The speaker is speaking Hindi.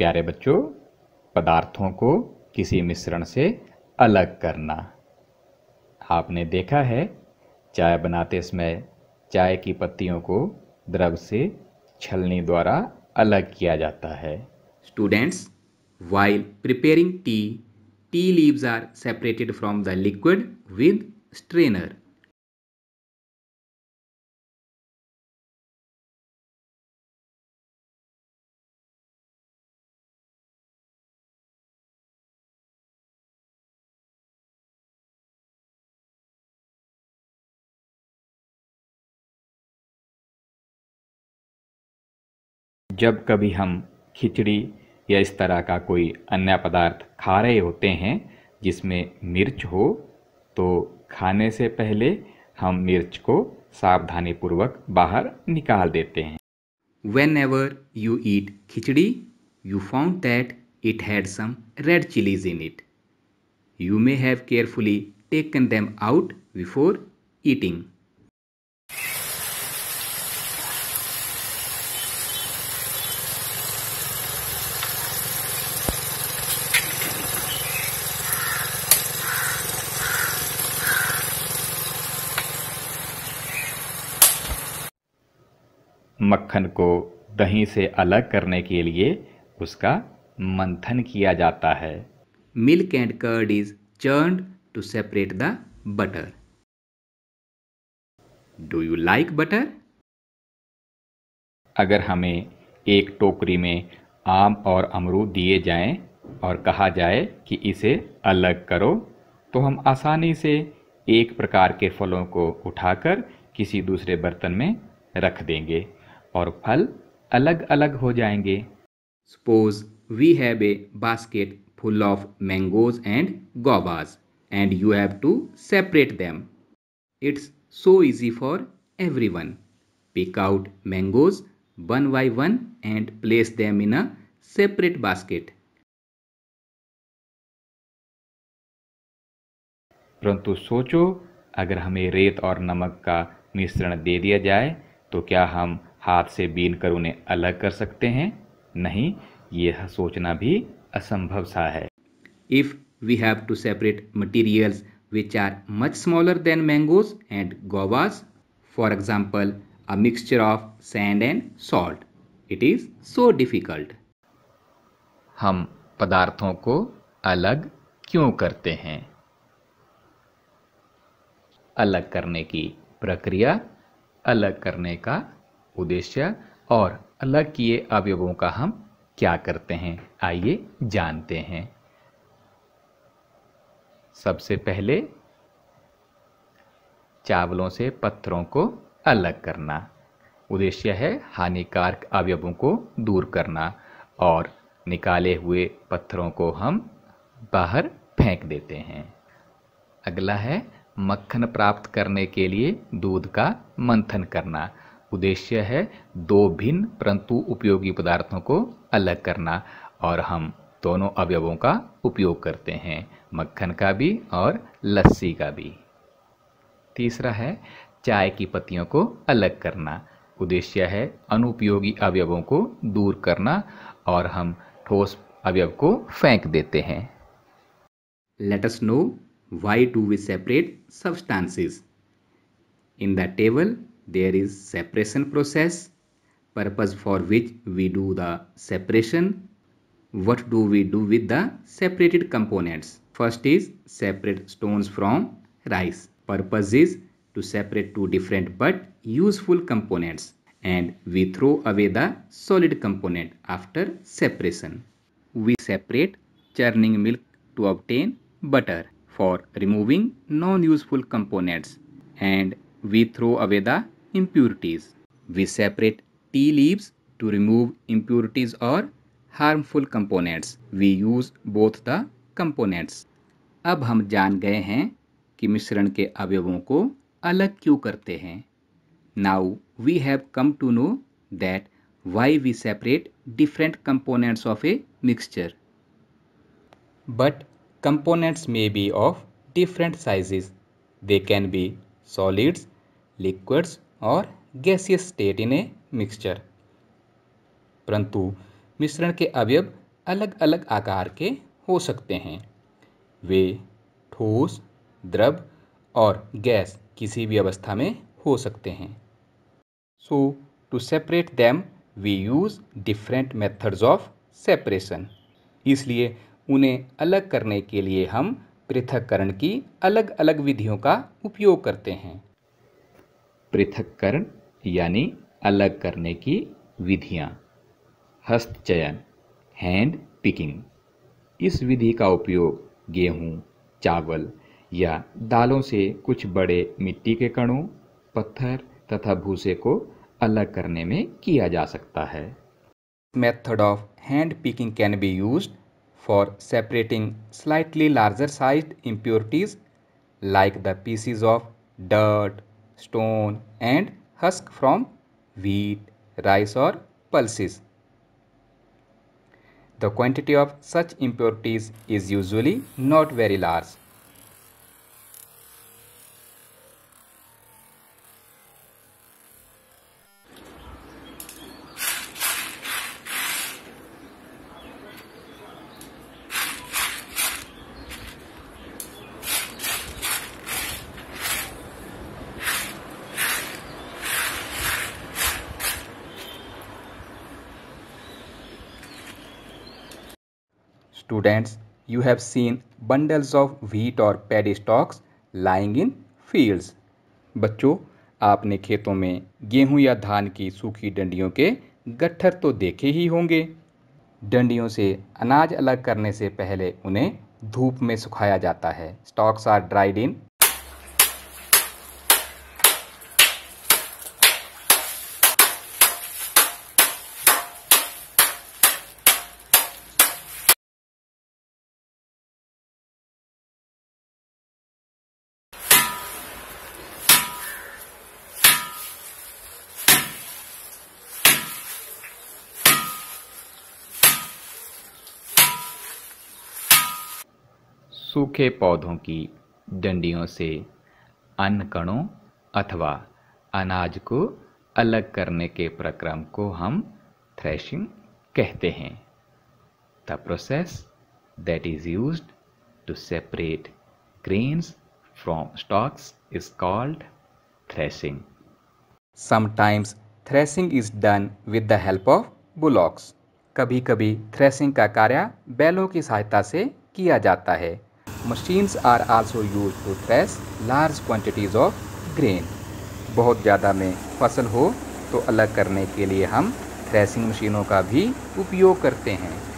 प्यारे बच्चों पदार्थों को किसी मिश्रण से अलग करना आपने देखा है चाय बनाते समय चाय की पत्तियों को द्रव से छलनी द्वारा अलग किया जाता है students while preparing tea tea leaves are separated from the liquid with strainer जब कभी हम खिचड़ी या इस तरह का कोई अन्य पदार्थ खा रहे होते हैं जिसमें मिर्च हो तो खाने से पहले हम मिर्च को सावधानीपूर्वक बाहर निकाल देते हैं whenever you eat khichdi you found that it had some red chillies in it you may have carefully taken them out before eating मक्खन को दही से अलग करने के लिए उसका मंथन किया जाता है milk and curd is churn to separate the butter do you like butter अगर हमें एक टोकरी में आम और अमरूद दिए जाएं और कहा जाए कि इसे अलग करो तो हम आसानी से एक प्रकार के फलों को उठाकर किसी दूसरे बर्तन में रख देंगे और फल अलग अलग हो जाएंगे suppose we have a basket full of mangoes and guavas and you have to separate them it's so easy for everyone pick out mangoes one by one and place them in a separate basket परंतु सोचो अगर हमें रेत और नमक का मिश्रण दे दिया जाए तो क्या हम हाथ से बीन कर उन्हें अलग कर सकते हैं नहीं यह सोचना भी असंभव सा है if we have to separate materials which are much smaller than mangoes and guavas for example a mixture of sand and salt it is so difficult हम पदार्थों को अलग क्यों करते हैं अलग करने की प्रक्रिया अलग करने का उद्देश्य और अलग किए अवयवों का हम क्या करते हैं आइए जानते हैं सबसे पहले चावलों से पत्थरों को अलग करना उद्देश्य है हानिकारक अवयवों को दूर करना और निकाले हुए पत्थरों को हम बाहर फेंक देते हैं अगला है मक्खन प्राप्त करने के लिए दूध का मंथन करना उद्देश्य है दो भिन्न परंतु उपयोगी पदार्थों को अलग करना और हम दोनों अवयवों का उपयोग करते हैं मक्खन का भी और लस्सी का भी तीसरा है चाय की पत्तियों को अलग करना उद्देश्य है अनुपयोगी अवयवों को दूर करना और हम ठोस अवयव को फेंक देते हैं let us know why do we separate substances in the table there is separation process purpose for which we do the separation what do we do with the separated components first is separate stones from rice purpose is to separate two different but useful components and we throw away the solid component after separation we separate churning milk to obtain butter for removing non-useful components and we throw away the impurities. We separate tea leaves to remove impurities or harmful components. We use both the components. अब हम जान गए हैं कि मिश्रण के अवयवों को अलग क्यों करते हैं now we have come to know that why we separate different components of a mixture but components may be of different sizes they can be solids liquids और गैसीय स्टेट इन ए मिक्सचर परंतु मिश्रण के अवयव अलग अलग आकार के हो सकते हैं वे ठोस द्रव और गैस किसी भी अवस्था में हो सकते हैं so to separate them we use different methods of separation इसलिए उन्हें अलग करने के लिए हम पृथककरण की अलग अलग विधियों का उपयोग करते हैं पृथककरण यानी अलग करने की विधियाँ हस्त चयन हैंड पिकिंग इस विधि का उपयोग गेहूं, चावल या दालों से कुछ बड़े मिट्टी के कणों पत्थर तथा भूसे को अलग करने में किया जा सकता है method of hand picking can be used for separating slightly larger size impurities like the pieces of dirt stone and husk from wheat, rice or pulses. The quantity of such impurities is usually not very large Students, you have seen bundles of wheat or paddy stalks lying in fields. बच्चों आपने खेतों में गेहूं या धान की सूखी डंडियों के गट्ठर तो देखे ही होंगे डंडियों से अनाज अलग करने से पहले उन्हें धूप में सुखाया जाता है स्टॉक्स आर ड्राइड इन सूखे पौधों की डंडियों से अन्न कणों अथवा अनाज को अलग करने के प्रक्रम को हम थ्रेशिंग कहते हैं the process that is used to separate grains from stalks is called threshing sometimes threshing is done with the help of bullocks कभी कभी थ्रेसिंग का कार्य बैलों की सहायता से किया जाता है machines are also used to thresh large quantities of grain बहुत ज़्यादा में फसल हो तो अलग करने के लिए हम थ्रेसिंग मशीनों का भी उपयोग करते हैं